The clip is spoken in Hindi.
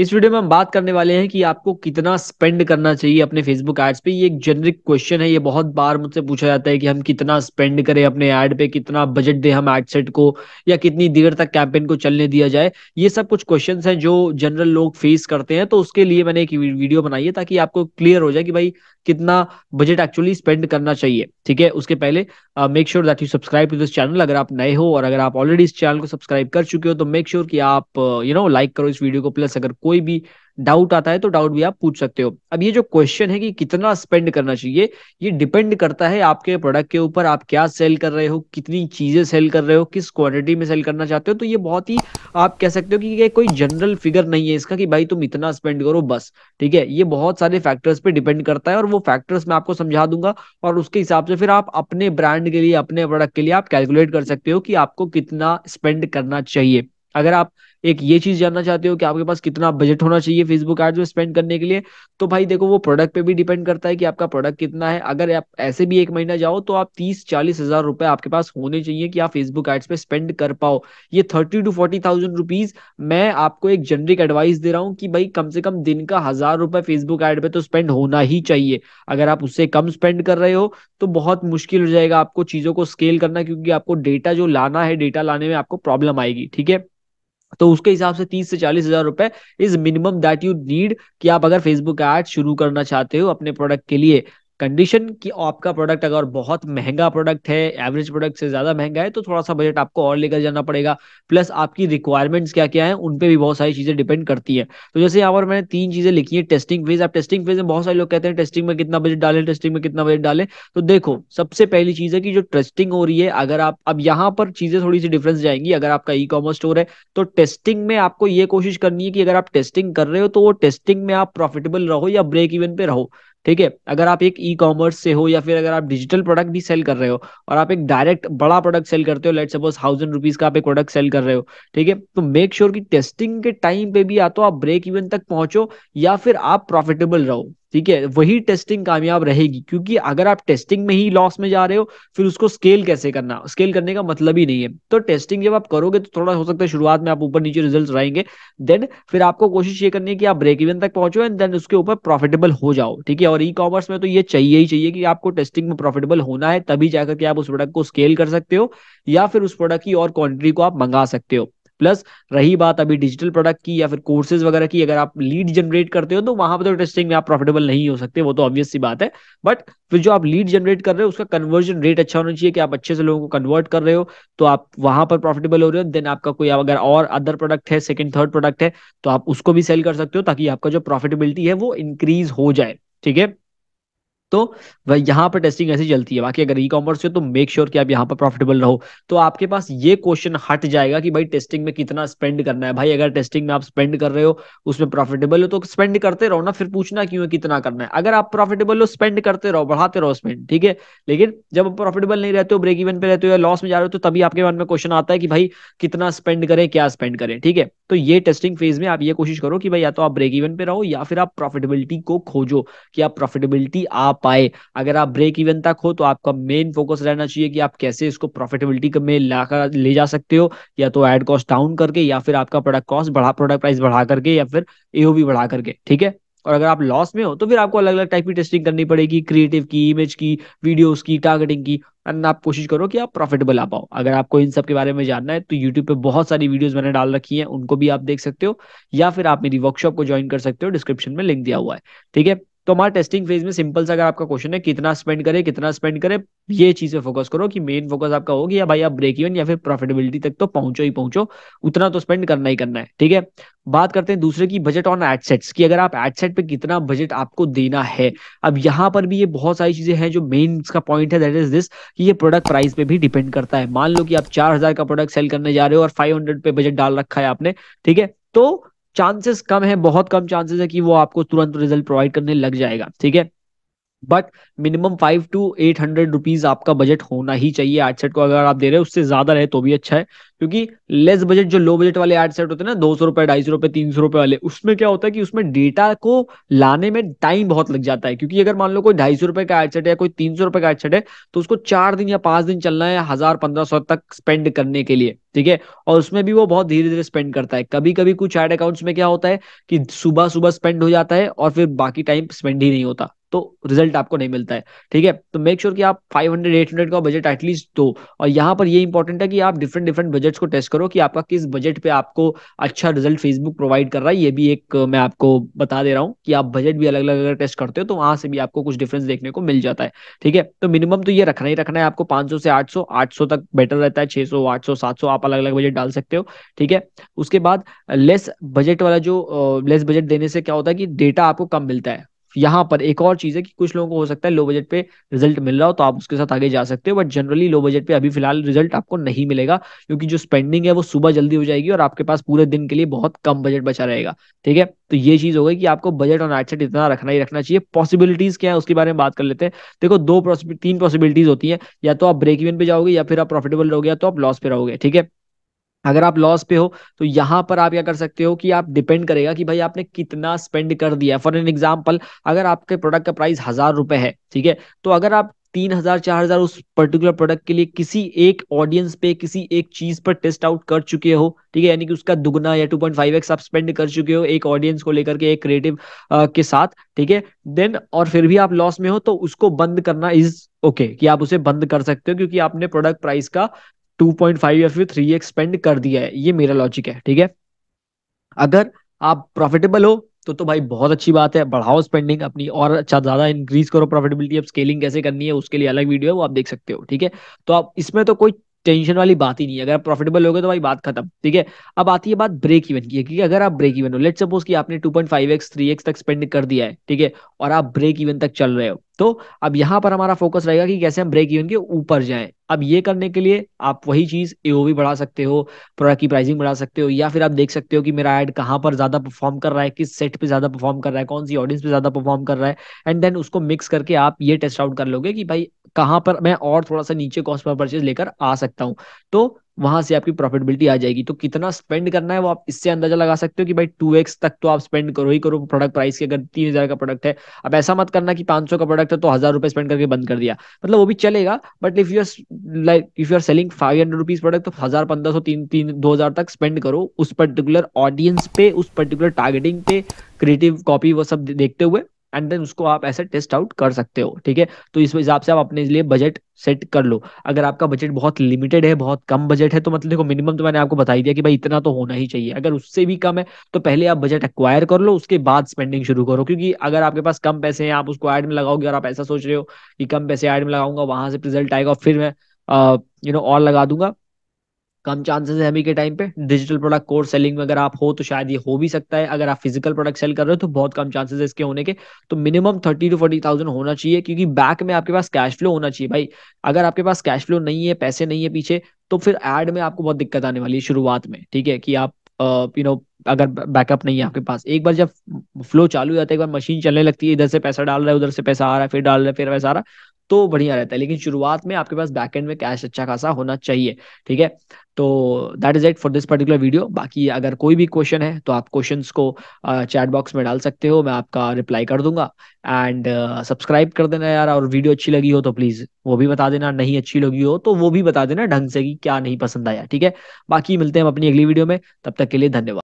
इस वीडियो में हम बात करने वाले हैं कि आपको कितना स्पेंड करना चाहिए अपने फेसबुक एड्स पे ये एक जेनरिक क्वेश्चन है ये बहुत बार मुझसे पूछा जाता है कि हम कितना स्पेंड करें अपने एड पे कितना बजट दें हम एड सेट को या कितनी देर तक कैंपेन को चलने दिया जाए ये सब कुछ क्वेश्चन हैं जो जनरल लोग फेस करते हैं तो उसके लिए मैंने एक वीडियो बनाई है ताकि आपको क्लियर हो जाए कि भाई कितना बजट एक्चुअली स्पेंड करना चाहिए ठीक है उसके पहले make sure that you subscribe to this channel अगर आप नए हो और अगर आप ऑलरेडी इस चैनल को सब्सक्राइब कर चुके हो तो मेक श्योर sure कि आप यू नो लाइक करो इस वीडियो को प्लस अगर कोई भी डाउट आता है तो डाउट भी आप पूछ सकते हो अब ये जो क्वेश्चन है कि कितना स्पेंड करना चाहिए ये डिपेंड करता है आपके प्रोडक्ट के ऊपर आप क्या सेल कर रहे हो कितनी चीजें सेल कर रहे हो किस क्वांटिटी में सेल करना चाहते हो तो ये बहुत ही आप कह सकते हो कि ये कोई जनरल फिगर नहीं है इसका कि भाई तुम इतना स्पेंड करो बस ठीक है ये बहुत सारे फैक्टर्स पे डिपेंड करता है और वो फैक्टर्स मैं आपको समझा दूंगा और उसके हिसाब से फिर आप अपने ब्रांड के लिए अपने प्रोडक्ट के लिए आप कैलकुलेट कर सकते हो कि आपको कितना स्पेंड करना चाहिए अगर आप एक ये चीज जानना चाहते हो कि आपके पास कितना बजट होना चाहिए फेसबुक एड्स में स्पेंड करने के लिए तो भाई देखो वो प्रोडक्ट पे भी डिपेंड करता है कि आपका प्रोडक्ट कितना है अगर आप ऐसे भी एक महीना जाओ तो आप तीस चालीस हजार रुपए आपके पास होने चाहिए कि आप फेसबुक एड्स पे स्पेंड कर पाओ ये thirty to forty thousand rupees मैं आपको एक जनरिक एडवाइस दे रहा हूँ कि भाई कम से कम दिन का हजार रुपए फेसबुक एड पे तो स्पेंड होना ही चाहिए अगर आप उससे कम स्पेंड कर रहे हो तो बहुत मुश्किल हो जाएगा आपको चीजों को स्केल करना क्योंकि आपको डेटा जो लाना है डेटा लाने में आपको प्रॉब्लम आएगी ठीक है तो उसके हिसाब से तीस से चालीस हजार रुपए is minimum that you need कि आप अगर फेसबुक एड शुरू करना चाहते हो अपने प्रोडक्ट के लिए कंडीशन कि आपका प्रोडक्ट अगर बहुत महंगा प्रोडक्ट है एवरेज प्रोडक्ट से ज्यादा महंगा है तो थोड़ा सा बजट आपको और लेकर जाना पड़ेगा प्लस आपकी रिक्वायरमेंट्स क्या क्या है उन पे भी बहुत सारी चीजें डिपेंड करती है तो जैसे यहाँ पर मैंने तीन चीजें लिखी है टेस्टिंग फेज आप टेस्टिंग फेज में बहुत सारे लोग कहते हैं टेस्टिंग में कितना बजट डालें टेस्टिंग में कितना बजट डालें तो देखो सबसे पहली चीज है कि जो टेस्टिंग हो रही है अगर आप अब यहाँ पर चीजें थोड़ी सी डिफरेंस जाएंगी अगर आपका ई कॉमर्स स्टोर है तो टेस्टिंग में आपको ये कोशिश करनी है कि अगर आप टेस्टिंग कर रहे हो तो वो टेस्टिंग में आप प्रॉफिटेबल रहो या ब्रेक इवन पे रहो ठीक है अगर आप एक ई कॉमर्स से हो या फिर अगर आप डिजिटल प्रोडक्ट भी सेल कर रहे हो और आप एक डायरेक्ट बड़ा प्रोडक्ट सेल करते हो लेट सपोज थाउजेंड रुपीज का आप एक प्रोडक्ट सेल कर रहे हो ठीक है तो मेक श्योर sure कि टेस्टिंग के टाइम पे भी या तो आप ब्रेक इवन तक पहुंचो या फिर आप प्रॉफिटेबल रहो ठीक है वही टेस्टिंग कामयाब रहेगी क्योंकि अगर आप टेस्टिंग में ही लॉस में जा रहे हो फिर उसको स्केल कैसे करना स्केल करने का मतलब ही नहीं है तो टेस्टिंग जब आप करोगे तो थोड़ा हो सकता है शुरुआत में आप ऊपर नीचे रिजल्ट रहेंगे देन फिर आपको कोशिश ये करनी है कि आप ब्रेक इवन तक पहुंचो एंड देन उसके ऊपर प्रॉफिटेबल हो जाओ ठीक है और ई कॉमर्स में तो ये चाहिए ही चाहिए कि आपको टेस्टिंग में प्रॉफिटेबल होना है तभी जाकर के आप उस प्रोडक्ट को स्केल कर सकते हो या फिर उस प्रोडक्ट की और क्वान्टिटी को आप मंगा सकते हो प्लस रही बात अभी डिजिटल प्रोडक्ट की या फिर कोर्सेज वगैरह की अगर आप लीड जनरेट करते हो तो वहां पर तो टेस्टिंग में आप प्रॉफिटेबल नहीं हो सकते वो तो ऑब्वियस सी बात है बट फिर जो आप लीड जनरेट कर रहे हो उसका कन्वर्जन रेट अच्छा होना चाहिए कि आप अच्छे से लोगों को कन्वर्ट कर रहे हो तो आप वहां पर प्रॉफिटेबल हो रहे हो देन आपका कोई अगर और अदर प्रोडक्ट है सेकंड थर्ड प्रोडक्ट है तो आप उसको भी सेल कर सकते हो ताकि आपका जो प्रॉफिटेबिलिटी है वो इंक्रीज हो जाए ठीक है तो वह यहाँ पर टेस्टिंग ऐसी चलती है बाकी अगर ई कॉमर्स हो तो मेक श्योर sure कि आप यहाँ पर प्रॉफिटेबल रहो तो आपके पास ये क्वेश्चन हट जाएगा कि भाई टेस्टिंग में कितना स्पेंड करना है भाई अगर टेस्टिंग में आप स्पेंड कर रहे हो उसमें प्रॉफिटेबल हो तो स्पेंड करते रहो ना फिर पूछना क्यों है कितना करना है अगर आप प्रॉफिटेबल हो स्पेंड करते रहो बढ़ाते रहो स्पेंड ठीक है लेकिन जब आप प्रॉफिटेबल नहीं रहते हो ब्रेक इवन पे रहते हो या लॉस में जा रहे हो तो तभी आपके मन में क्वेश्चन आता है कि भाई कितना स्पेंड करें क्या स्पेंड करें ठीक है तो ये टेस्टिंग फेज में आप ये कोशिश करो कि भाई या तो आप ब्रेक इवन पे रहो या फिर आप प्रॉफिटेबिलिटी को खोजो कि आप प्रॉफिटेबिलिटी आप पाए अगर आप ब्रेक इवन तक हो तो आपका मेन फोकस रहना चाहिए कि आप कैसे इसको प्रॉफिटेबिलिटी में लाकर ले जा सकते हो या तो एड कॉस्ट डाउन करके या फिर आपका प्रोडक्ट कॉस्ट बढ़ा प्रोडक्ट प्राइस बढ़ा करके या फिर एओवी बढ़ा करके ठीक है और अगर आप लॉस में हो तो फिर आपको अलग अलग टाइप की टेस्टिंग करनी पड़ेगी क्रिएटिव की इमेज की वीडियोस की टारगेटिंग की एंड आप कोशिश करो कि आप प्रॉफिटेबल आ पाओ अगर आपको इन सब के बारे में जानना है तो यूट्यूब पे बहुत सारी वीडियोस मैंने डाल रखी हैं उनको भी आप देख सकते हो या फिर आप मेरी वर्कशॉप को ज्वाइन कर सकते हो डिस्क्रिप्शन में लिंक दिया हुआ है ठीक है तो हमारे टेस्टिंग फेज में सिंपल सा अगर आपका क्वेश्चन है कितना स्पेंड करें कितना स्पेंड करें ये चीज पे फोकस करो कि मेन फोकस आपका हो गया भाई आप ब्रेक इवन या फिर प्रॉफिटेबिलिटी तक तो पहुंचो ही पहुंचो उतना तो स्पेंड करना ही करना है ठीक है बात करते हैं दूसरे की बजट ऑन एडसेट्स की अगर आप एडसेट पे कितना बजट आपको देना है अब यहाँ पर भी ये बहुत सारी चीजें हैं जो मेन का पॉइंट है दैट इज दिस कि ये प्रोडक्ट प्राइस पे भी डिपेंड करता है मान लो कि आप चार का प्रोडक्ट सेल करने जा रहे हो और फाइव पे बजट डाल रखा है आपने ठीक है तो चांसेस कम है बहुत कम चांसेस है कि वो आपको तुरंत रिजल्ट प्रोवाइड करने लग जाएगा ठीक है but minimum five to eight hundred rupees आपका बजट होना ही चाहिए एड सेट को अगर आप दे रहे हो उससे ज्यादा रहे तो भी अच्छा है क्योंकि लेस बजट जो लो बजट वाले एड सेट होते हैं ना दो सौ रुपए ढाई सौ रुपए तीन सौ रुपए वाले उसमें क्या होता है कि उसमें डेटा को लाने में टाइम बहुत लग जाता है क्योंकि अगर मान लो कोई ढाई सौ रुपए का एड सेट है कोई तीन सौ रुपए का एड सेट है तो उसको चार दिन या पांच दिन चलना है हजार पंद्रह सौ तक स्पेंड करने के लिए ठीक है और उसमें भी वो बहुत धीरे धीरे स्पेंड करता है कभी कभी कुछ एड अकाउंट्स में क्या होता है कि सुबह सुबह स्पेंड हो जाता है और फिर बाकी टाइम स्पेंड ही नहीं होता तो रिजल्ट आपको नहीं मिलता है ठीक है तो मेक श्योर sure कि आप 500 800 का बजट एटलीस्ट दो और यहाँ पर ये इंपॉर्टेंट है कि आप डिफरेंट डिफरेंट बजट्स को टेस्ट करो कि आपका किस बजट पे आपको अच्छा रिजल्ट फेसबुक प्रोवाइड कर रहा है ये भी एक मैं आपको बता दे रहा हूँ कि आप बजट भी अलग अलग अगर टेस्ट करते हो तो वहां से भी आपको कुछ डिफरेंस देखने को मिल जाता है ठीक है तो मिनिमम तो ये रखना ही रखना है आपको पांच से आठ सौ तक बेटर रहता है छह सौ आठ सौ सात सौ आप अलग अलग बजट डाल सकते हो ठीक है उसके बाद लेस बजट वाला जो लेस बजट देने से क्या होता है कि डेटा आपको कम मिलता है यहाँ पर एक और चीज है कि कुछ लोगों को हो सकता है लो बजट पे रिजल्ट मिल रहा हो तो आप उसके साथ आगे जा सकते हो बट जनरली लो बजट पे अभी फिलहाल रिजल्ट आपको नहीं मिलेगा क्योंकि जो स्पेंडिंग है वो सुबह जल्दी हो जाएगी और आपके पास पूरे दिन के लिए बहुत कम बजट बचा रहेगा ठीक है तो ये चीज हो गई कि आपको बजट और एडसेट इतना रखना ही रखना चाहिए पॉसिबिलिटीज क्या है उसके बारे में बात कर लेते हैं देखो दो तीन पॉसिबिलिटीज होती है या तो आप ब्रेक इवन पे जाओगे या फिर आप प्रॉफिटेबल रहोगे या तो आप लॉस पे रहोगे ठीक है अगर आप लॉस पे हो तो यहाँ पर आप क्या कर सकते हो कि आप डिपेंड करेगा कि भाई आपने कितना स्पेंड कर दिया फॉर एन एग्जाम्पल अगर आपके प्रोडक्ट का प्राइस हजार रुपए है ठीक है तो अगर आप तीन हजार चार हजार उस पर्टिकुलर प्रोडक्ट के लिए किसी एक ऑडियंस पे किसी एक चीज पर टेस्ट आउट कर चुके हो ठीक है यानी कि उसका दुगना या टू पॉइंट फाइव एक्स आप स्पेंड कर चुके हो एक ऑडियंस को लेकर के एक क्रिएटिव के साथ ठीक है देन और फिर भी आप लॉस में हो तो उसको बंद करना इज ओके okay, कि आप उसे बंद कर सकते हो क्योंकि आपने प्रोडक्ट प्राइस का टू पॉइंट फाइव या फिर थ्री एक्स स्पेंड कर दिया है ये मेरा लॉजिक है ठीक है अगर आप प्रॉफिटेबल हो तो तो भाई बहुत अच्छी बात है बढ़ाओ स्पेंडिंग अपनी और अच्छा ज्यादा इंक्रीज करो प्रॉफिटेबिलिटी अब स्केलिंग कैसे करनी है उसके लिए अलग वीडियो है वो आप देख सकते हो ठीक है तो आप इसमें तो कोई टेंशन वाली बात ही नहीं है अगर आप प्रॉफिटेबल हो गए तो भाई बात खत्म ठीक है अब आती है बात ब्रेक इवन की क्योंकि अगर आप ब्रेक इवन हो लेट सपोज कि आपने 2.5x 3x तक स्पेंड कर दिया है ठीक है और आप ब्रेक इवन तक चल रहे हो तो अब यहाँ पर हमारा फोकस रहेगा कि कैसे हम ब्रेक इवन के ऊपर जाए अब ये करने के लिए आप वही चीज एओवी बढ़ा सकते हो प्रोडक्ट की प्राइसिंग बढ़ा सकते हो या फिर आप देख सकते हो कि मेरा एड कहाँ पर ज्यादा परफॉर्म कर रहा है किस सेट पे ज्यादा परफॉर्म कर रहा है कौन सी ऑडियंस पे ज्यादा परफॉर्म कर रहा है एंड देन उसको मिक्स करके आप ये टेस्ट आउट कर लोगे कि भाई कहां पर मैं और थोड़ा सा नीचे कॉस्ट पर परचेज लेकर आ सकता हूं तो वहां से आपकी प्रॉफिटेबिलिटी आ जाएगी तो कितना स्पेंड करना है वो आप इससे अंदाजा लगा सकते हो कि भाई टू एक्स तक तो आप स्पेंड करो ही करो प्रोडक्ट प्राइस के अगर तीन हजार का प्रोडक्ट है अब ऐसा मत करना कि पांच सौ का प्रोडक्ट है तो हजार रुपए स्पेंड करके बंद कर दिया मतलब वो भी चलेगा but if you like if you are selling five hundred rupees product तो हजार पंद्रह सौ तीन तीन दो हजार तक स्पेंड करो उस पर्टिकुलर ऑडियंस पे उस पर्टिकुलर टारगेटिंग पे क्रिएटिव कॉपी वो सब देखते हुए एंड देन उसको आप ऐसे टेस्ट आउट कर सकते हो ठीक है तो इस हिसाब से आप अपने लिए बजट सेट कर लो अगर आपका बजट बहुत लिमिटेड है बहुत कम बजट है तो मतलब देखो मिनिमम तो मैंने आपको बताई दिया कि भाई इतना तो होना ही चाहिए अगर उससे भी कम है तो पहले आप बजट एक्वायर कर लो उसके बाद स्पेंडिंग शुरू करो क्योंकि अगर आपके पास कम पैसे हैं आप उसको एड में लगाओगे और आप ऐसा सोच रहे हो कि कम पैसे एड में लगाऊंगा वहां से रिजल्ट आएगा फिर मैं यू नो और लगा दूंगा कम चांसेस है अभी के टाइम पे डिजिटल प्रोडक्ट कोर सेलिंग में अगर आप हो तो शायद ये हो भी सकता है अगर आप फिजिकल प्रोडक्ट सेल कर रहे हो तो बहुत कम चांसेस है इसके होने के तो minimum thirty to forty thousand होना चाहिए क्योंकि बैक में आपके पास कैश फ्लो होना चाहिए भाई अगर आपके पास कैश फ्लो नहीं है पैसे नहीं है पीछे तो फिर एड में आपको बहुत दिक्कत आने वाली है शुरुआत में ठीक है कि आप यू नो अगर बैकअप नहीं है आपके पास एक बार जब फ्लो चालू हो जाता है एक बार मशीन चलने लगती है इधर से पैसा डाल रहा है उधर से पैसा आ रहा है फिर डाल रहा है फिर वैसा आ रहा है तो बढ़िया रहता है लेकिन शुरुआत में आपके पास बैक एंड में कैश अच्छा खासा होना चाहिए ठीक है तो that is it for this particular video बाकी अगर कोई भी क्वेश्चन है तो आप क्वेश्चन को चैट uh, बॉक्स में डाल सकते हो मैं आपका रिप्लाई कर दूंगा एंड सब्सक्राइब uh, कर देना यार और वीडियो अच्छी लगी हो तो प्लीज वो भी बता देना नहीं अच्छी लगी हो तो वो भी बता देना ढंग से कि क्या नहीं पसंद आया ठीक है बाकी मिलते हैं हम अपनी अगली वीडियो में तब तक के लिए धन्यवाद